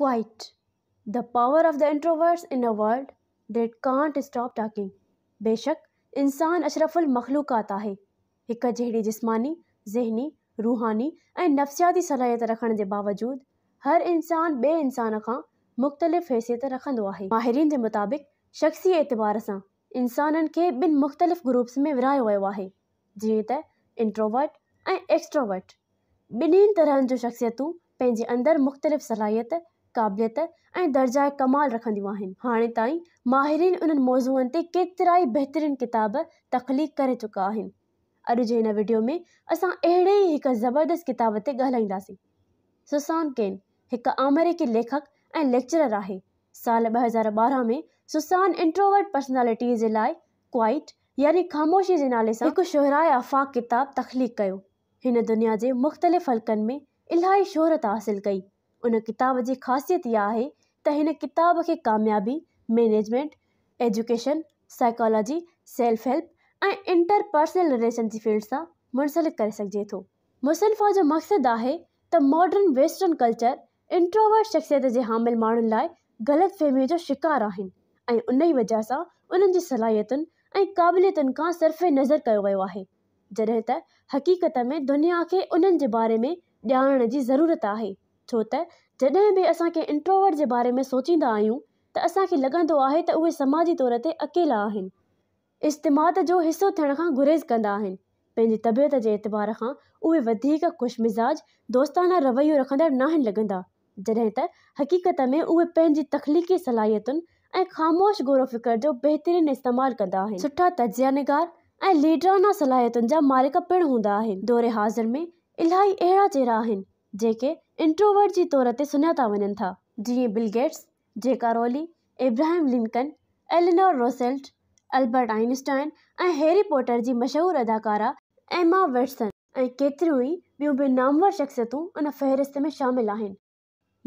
quiet. The power of the introverts in a world that can't stop talking. Beshak, insaan ashraful makhluk aata hai. Hikka jihdi jismani, zihni, roohani, ay nafsiyadi salayata rakhane de bawajood, her insaan be insana khan, mukhtalif hesiyata rakhane dua hai. Mahirin de mutabik, shaksi aytibara saan, insanan ke bin mukhtalif groups mein virai huay wa hai. introvert, ay extrovert. Binin tarhan jo shaksiyatu, penji andar mukhtalif salayata, क़ाबिलियत ऐं दर्जाए कमाल रखंदियूं आहिनि हाणे ताईं माहिरीन उन्हनि मौज़ूअनि ते केतिरा ई बहितरीनु किताब तख़लीक़ करे चुका आहिनि अॼु जे हिन वीडियो में असां अहिड़े ई हिकु ज़बरदस्त किताब ते ॻाल्हाईंदासीं सुसान केन हिकु अमेरिकी लेखक ऐं लेक्चरर आहे साल ॿ हज़ार ॿारहं में सुसान इंट्रोवर्ट पर्सनैलिटी जे लाइ क्वाइट यानी ख़ामोशी जे नाले सां हिकु शोहरा आफ़ाक़ किताबु तख़लीक़ कयो हिन दुनिया जे मुख़्तलिफ़ हलक़नि में इलाही शोहरत हासिलु कई उन किताब की ख़ासियत यह आहे त हिन किताब खे कामयाबी management education psychology self help ए इंटरपर्सनल रिलेशन जी फील्ड से मुंसलिक कर सघिजे तो मुसनफ़ा जो मकसद है त मॉडर्न वेस्टर्न कल्चर इंट्रोवर्ट शख़्सियत के हामिल मान लाइ ग़लति फ़हमी जो शिकार आहिनि ऐं उन ई वजह से उन्हनि जी सलाहियतुनि ऐं क़ाबिलियतुनि नज़र किया वियो आहे जॾहिं त हक़ीक़त में दुनिया के उन्हें बारे में जानने की ज़रूरत है छो त जॾहिं बि असांखे इंट्रोवर्ट जे बारे में सोचींदा आहियूं त असांखे लॻंदो आहे त उहे समाजी तौर ते अकेला आहिनि इज्तिमात जो हिसो थियण खां गुरेज़ कंदा आहिनि पंहिंजी तबियत जे एतबार खां उहे वधीक ख़ुशि दोस्ताना रवैयो रखंदड़ न आहिनि लॻंदा जॾहिं त हक़ीक़त में उहे पंहिंजी तख़लीक़ी सलाहियतुनि ऐं ख़ामोश गौर फिक्र जो बहितरीनु इस्तेमालु कंदा आहिनि सुठा तजिया निगार ऐं लीडराना सलाहियतुनि जा मालिक पिणु हूंदा आहिनि दौरे हाज़िर में इलाही अहिड़ा चेहरा आहिनि जेके इंट्रोवर्ट जी तौर ते सुञाता वञनि था जीअं बिलगेट्स जेका रोली Abraham Lincoln Eleanor Roosevelt Albert Einstein ऐं हैरी पॉटर जी मशहूरु अदाकारा एमा वेट्सन ऐं केतिरियूं ई ॿियूं बि नामवर शख़्सियतूं उन फ़हिरिस्त में शामिलु आहिनि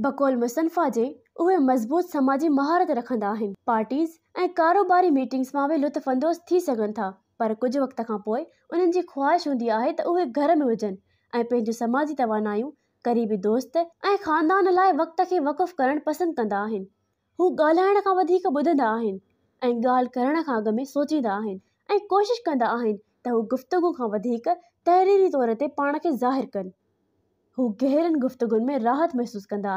बकोल मुसनफ़ा जे उहे मज़बूत समाजी महारत रखंदा आहिनि पाटीस ऐं कारोबारी मीटिंग्स मां बि लुत्फ़ोज़ थी सघनि था पर कुझु वक़्त खां पोइ उन्हनि जी ख़्वाहिश हूंदी आहे त उहे घर में हुजनि ऐं पंहिंजी समाजी तवानायूं क़रीबी दोस्त ए ख़ानदान लाइ वक़्त के वक़ुफ़ करणु पसंद कंदा आहिनि हू ॻाल्हाइण खां वधीक ॿुधंदा आहिनि करण खां अॻु में सोचींदा आहिनि ऐं कोशिशि कंदा आहिनि त हू तहरीरी तौर ते पाण खे ज़ाहिरु कनि हू गहिरनि गुफ़्तगुनि में राहत महसूस कंदा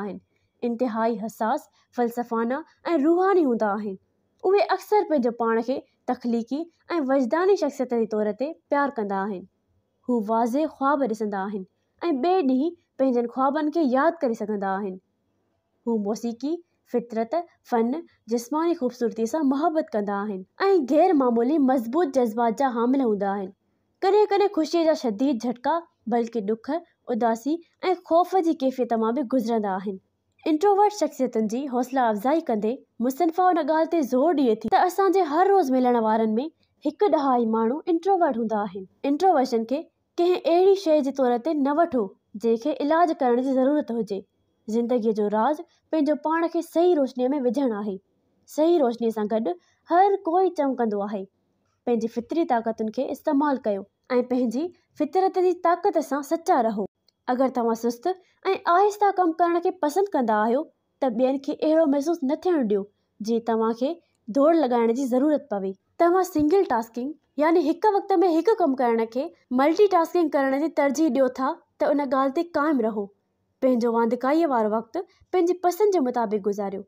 इंतहाई हसास फ़लसफ़ाना ए रूहानी हूंदा आहिनि उहे अक्सर पंहिंजो पाण खे तख़लीक़ी ए वजदानी शख़्सियत जे तौर ते प्यारु कंदा वाज़े ख़्वाब ॾिसंदा ऐं ॿिए ॾींहुं पंहिंजनि ख़्वाबनि खे यादि करे सघंदा आहिनि हू मौसीक़ी फितरत फ़न जिस्मानी ख़ूबसूरती सां मुहबत कंदा आहिनि ऐं गैर मामूली मज़बूत जज़्बात जा हामिल हूंदा आहिनि कॾहिं कॾहिं ख़ुशीअ जा शदीद झटका बल्कि ॾुख उदासी ऐं ख़ौफ़ जी कैफ़ियत मां बि गुज़रंदा आहिनि इंट्रोवर्ट शख़्सियतुनि जी हौसला अफ़ज़ाई कंदे मुसनफ़ा उन ॻाल्हि ते ज़ोर ॾिए थी त असांजे हर रोज़ मिलण वारनि में हिकु ॾहाई माण्हू इंट्रोवर्ट हूंदा आहिनि इंट्रोवर्शन खे कंहिं अहिड़ी शइ जे तौर ते न वठो जंहिंखे इलाजु करण जी ज़रूरत हुजे ज़िंदगीअ जो राज़ पंहिंजो पाण खे सही रोशनीअ में विझणु आहे सही रोशनीअ सां गॾु हर कोई चमकंदो आहे पंहिंजी फितरी ताक़तुनि खे इस्तेमालु कयो ऐं पंहिंजी फितरत जी ताक़त सां सचा रहो अगरि तव्हां सुस्तु ऐं आहिस्ता कमु करण खे पसंदि कंदा आहियो त ॿियनि खे अहिड़ो महसूसु न थियणु ॾियो जीअं तव्हांखे दौड़ लॻाइण जी ज़रूरत पवे तव्हां सिंगल टास्किंग यानी हिकु वक़्त में हिकु कमु करण खे मल्टी टास्किंग करण जी तरजीह ॾियो था त उन ॻाल्हि ते क़ाइमु रहो पंहिंजो वांदकाईअ वारो वक़्तु पंहिंजी पसंदि जे मुताबिक़ गुज़ारियो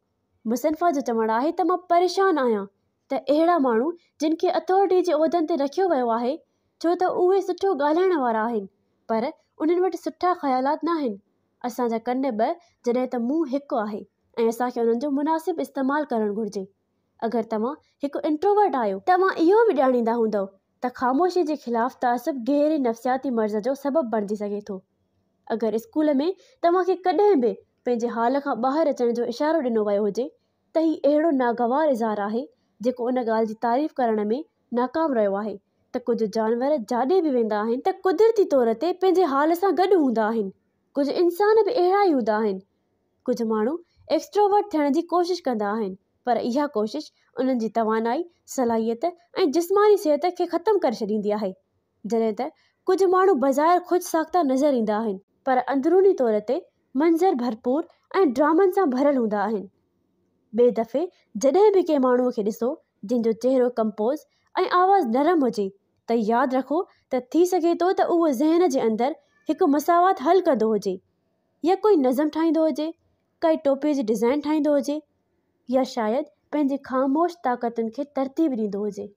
मुसनफ़ा जो चवणु आहे त मां परेशान आहियां त अहिड़ा माण्हू जिन खे अथॉरिटी जे उहिदनि ते रखियो वियो आहे छो त उहे सुठो ॻाल्हाइण वारा आहिनि पर उन्हनि वटि सुठा ख़्यालात न आहिनि असांजा कन ॿ जॾहिं त मुंहुं हिकु आहे ऐं असांखे उन्हनि जो मुनासिबु इस्तेमालु करणु घुरिजे अगरि तव्हां हिकु इंट्रोवर्ट आहियो तव्हां इहो बि ॼाणींदा हूंदव त ख़ामोशी जे ख़िलाफ़ु तासब गहरे नफ़्सियाती मर्ज़ जो सबबु बणिजी सघे थो अगरि स्कूल में तव्हांखे कॾहिं बि पंहिंजे हाल खां ॿाहिरि अचण जो इशारो ॾिनो वियो हुजे त हीउ अहिड़ो नागवार इज़ार आहे जेको उन ॻाल्हि जी तारीफ़ करण में नाकाम रहियो आहे त कुझु जानवर जाॾे बि वेंदा आहिनि त क़ुदिरती तौर ते पंहिंजे हाल सां गॾु हूंदा आहिनि कुझु इंसान बि अहिड़ा ई हूंदा आहिनि कुझु माण्हू एक्स्ट्रोवर्ट थियण जी कोशिशि कंदा आहिनि पर इहा कोशिशि उन्हनि जी तवानाई सलाहियत ऐं जिस्मानी सिहत खे ख़तमु करे छॾींदी आहे जॾहिं त कुझु माण्हू बाज़ारि ख़ुदि साख्ता नज़र ईंदा आहिनि पर अंदरूनी तौर ते मंज़र भरपूर ऐं ड्रामनि सां भरियलु हूंदा आहिनि ॿिए दफ़े जॾहिं बि कंहिं माण्हूअ खे ॾिसो जंहिंजो चहिरो कंपोज़ ऐं आवाज़ु नरम हुजे त यादि रखो त थी सघे थो त उहो ज़हन जे अंदरि हिकु मसावात हल कंदो हुजे या कोई नज़म ठाहींदो हुजे काई टोपीअ जी डिज़ाइन ठाहींदो हुजे या शायदि पंहिंजी ख़ामोश ताक़तुनि खे तरतीब ॾींदो हुजे